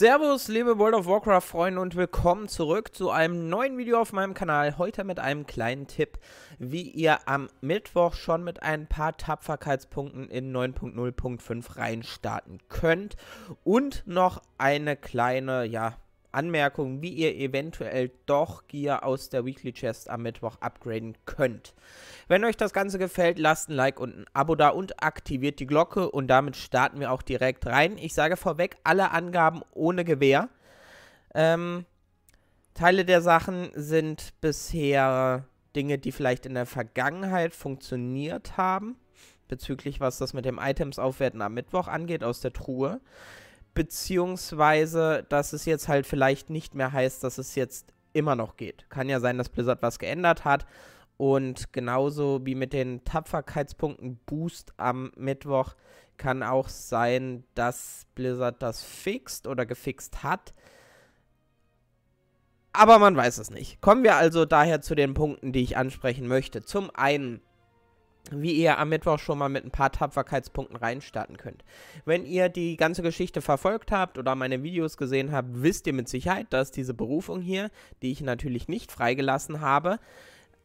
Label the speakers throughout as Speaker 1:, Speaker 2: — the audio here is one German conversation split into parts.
Speaker 1: Servus, liebe World of Warcraft-Freunde und willkommen zurück zu einem neuen Video auf meinem Kanal. Heute mit einem kleinen Tipp, wie ihr am Mittwoch schon mit ein paar Tapferkeitspunkten in 9.0.5 reinstarten könnt. Und noch eine kleine, ja, Anmerkungen, wie ihr eventuell doch Gear aus der Weekly Chest am Mittwoch upgraden könnt. Wenn euch das Ganze gefällt, lasst ein Like und ein Abo da und aktiviert die Glocke und damit starten wir auch direkt rein. Ich sage vorweg, alle Angaben ohne Gewehr. Ähm, Teile der Sachen sind bisher Dinge, die vielleicht in der Vergangenheit funktioniert haben, bezüglich was das mit dem Items aufwerten am Mittwoch angeht aus der Truhe. Beziehungsweise, dass es jetzt halt vielleicht nicht mehr heißt, dass es jetzt immer noch geht. Kann ja sein, dass Blizzard was geändert hat. Und genauso wie mit den Tapferkeitspunkten Boost am Mittwoch kann auch sein, dass Blizzard das fixt oder gefixt hat. Aber man weiß es nicht. Kommen wir also daher zu den Punkten, die ich ansprechen möchte. Zum einen wie ihr am Mittwoch schon mal mit ein paar Tapferkeitspunkten reinstarten könnt. Wenn ihr die ganze Geschichte verfolgt habt oder meine Videos gesehen habt, wisst ihr mit Sicherheit, dass diese Berufung hier, die ich natürlich nicht freigelassen habe,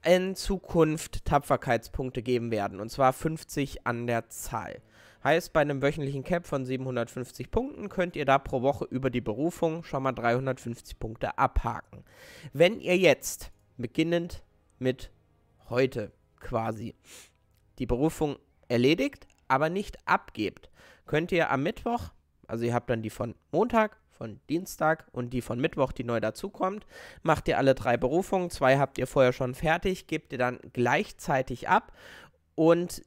Speaker 1: in Zukunft Tapferkeitspunkte geben werden. Und zwar 50 an der Zahl. Heißt, bei einem wöchentlichen Cap von 750 Punkten könnt ihr da pro Woche über die Berufung schon mal 350 Punkte abhaken. Wenn ihr jetzt, beginnend mit heute quasi, die Berufung erledigt, aber nicht abgebt, könnt ihr am Mittwoch, also ihr habt dann die von Montag, von Dienstag und die von Mittwoch, die neu dazukommt, macht ihr alle drei Berufungen, zwei habt ihr vorher schon fertig, gebt ihr dann gleichzeitig ab und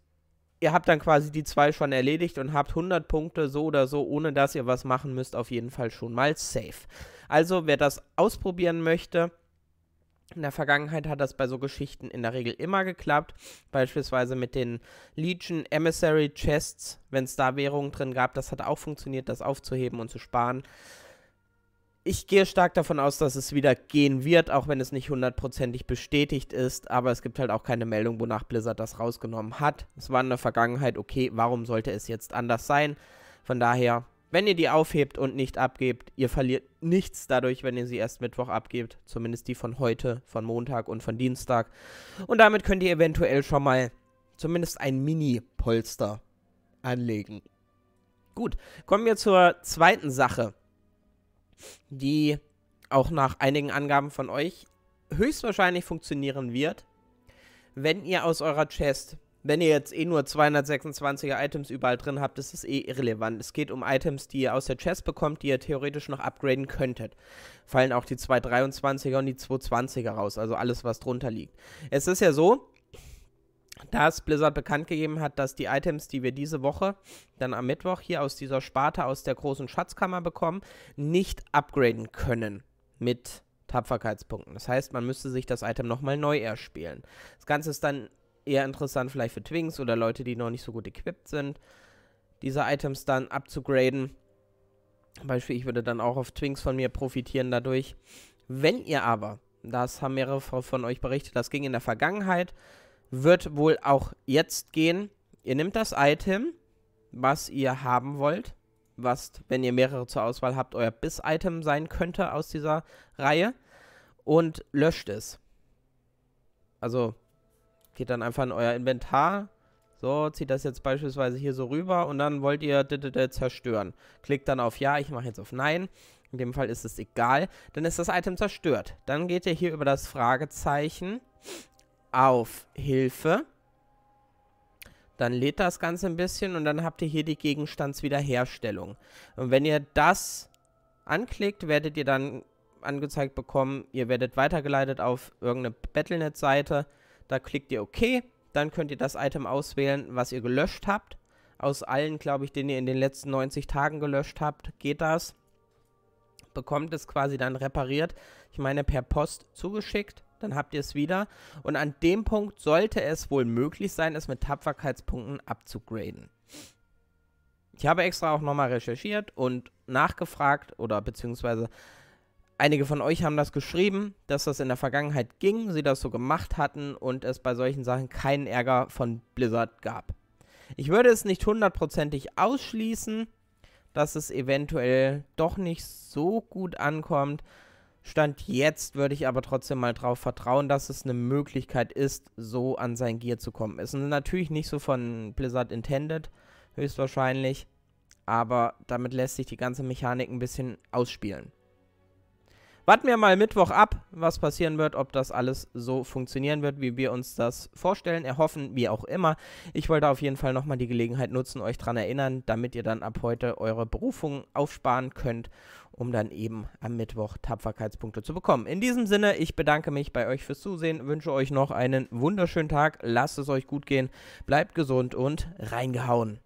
Speaker 1: ihr habt dann quasi die zwei schon erledigt und habt 100 Punkte so oder so, ohne dass ihr was machen müsst, auf jeden Fall schon mal safe. Also wer das ausprobieren möchte, in der Vergangenheit hat das bei so Geschichten in der Regel immer geklappt, beispielsweise mit den Legion Emissary Chests, wenn es da Währungen drin gab, das hat auch funktioniert, das aufzuheben und zu sparen. Ich gehe stark davon aus, dass es wieder gehen wird, auch wenn es nicht hundertprozentig bestätigt ist, aber es gibt halt auch keine Meldung, wonach Blizzard das rausgenommen hat. Es war in der Vergangenheit okay, warum sollte es jetzt anders sein? Von daher wenn ihr die aufhebt und nicht abgebt, ihr verliert nichts dadurch, wenn ihr sie erst Mittwoch abgebt. Zumindest die von heute, von Montag und von Dienstag. Und damit könnt ihr eventuell schon mal zumindest ein Mini-Polster anlegen. Gut, kommen wir zur zweiten Sache, die auch nach einigen Angaben von euch höchstwahrscheinlich funktionieren wird, wenn ihr aus eurer Chest wenn ihr jetzt eh nur 226er Items überall drin habt, ist es eh irrelevant. Es geht um Items, die ihr aus der Chest bekommt, die ihr theoretisch noch upgraden könntet. Fallen auch die 223er und die 220er raus, also alles, was drunter liegt. Es ist ja so, dass Blizzard bekannt gegeben hat, dass die Items, die wir diese Woche dann am Mittwoch hier aus dieser Sparte aus der großen Schatzkammer bekommen, nicht upgraden können mit Tapferkeitspunkten. Das heißt, man müsste sich das Item nochmal neu erspielen. Das Ganze ist dann eher interessant vielleicht für Twinks oder Leute, die noch nicht so gut equipped sind, diese Items dann abzugraden. Beispiel, ich würde dann auch auf Twinks von mir profitieren dadurch. Wenn ihr aber, das haben mehrere von euch berichtet, das ging in der Vergangenheit, wird wohl auch jetzt gehen. Ihr nehmt das Item, was ihr haben wollt, was, wenn ihr mehrere zur Auswahl habt, euer Biss-Item sein könnte aus dieser Reihe und löscht es. Also Geht dann einfach in euer Inventar. So, zieht das jetzt beispielsweise hier so rüber und dann wollt ihr zerstören. Klickt dann auf Ja, ich mache jetzt auf Nein. In dem Fall ist es egal, dann ist das Item zerstört. Dann geht ihr hier über das Fragezeichen auf Hilfe. Dann lädt das Ganze ein bisschen und dann habt ihr hier die Gegenstandswiederherstellung. Und wenn ihr das anklickt, werdet ihr dann angezeigt bekommen, ihr werdet weitergeleitet auf irgendeine Battlenet-Seite da klickt ihr OK, dann könnt ihr das Item auswählen, was ihr gelöscht habt. Aus allen, glaube ich, den ihr in den letzten 90 Tagen gelöscht habt, geht das. Bekommt es quasi dann repariert, ich meine per Post zugeschickt, dann habt ihr es wieder. Und an dem Punkt sollte es wohl möglich sein, es mit Tapferkeitspunkten abzugraden. Ich habe extra auch nochmal recherchiert und nachgefragt oder beziehungsweise Einige von euch haben das geschrieben, dass das in der Vergangenheit ging, sie das so gemacht hatten und es bei solchen Sachen keinen Ärger von Blizzard gab. Ich würde es nicht hundertprozentig ausschließen, dass es eventuell doch nicht so gut ankommt. Stand jetzt würde ich aber trotzdem mal darauf vertrauen, dass es eine Möglichkeit ist, so an sein Gear zu kommen. Ist natürlich nicht so von Blizzard intended, höchstwahrscheinlich, aber damit lässt sich die ganze Mechanik ein bisschen ausspielen. Warten wir mal Mittwoch ab, was passieren wird, ob das alles so funktionieren wird, wie wir uns das vorstellen, erhoffen, wie auch immer. Ich wollte auf jeden Fall nochmal die Gelegenheit nutzen, euch daran erinnern, damit ihr dann ab heute eure Berufung aufsparen könnt, um dann eben am Mittwoch Tapferkeitspunkte zu bekommen. In diesem Sinne, ich bedanke mich bei euch fürs Zusehen, wünsche euch noch einen wunderschönen Tag, lasst es euch gut gehen, bleibt gesund und reingehauen.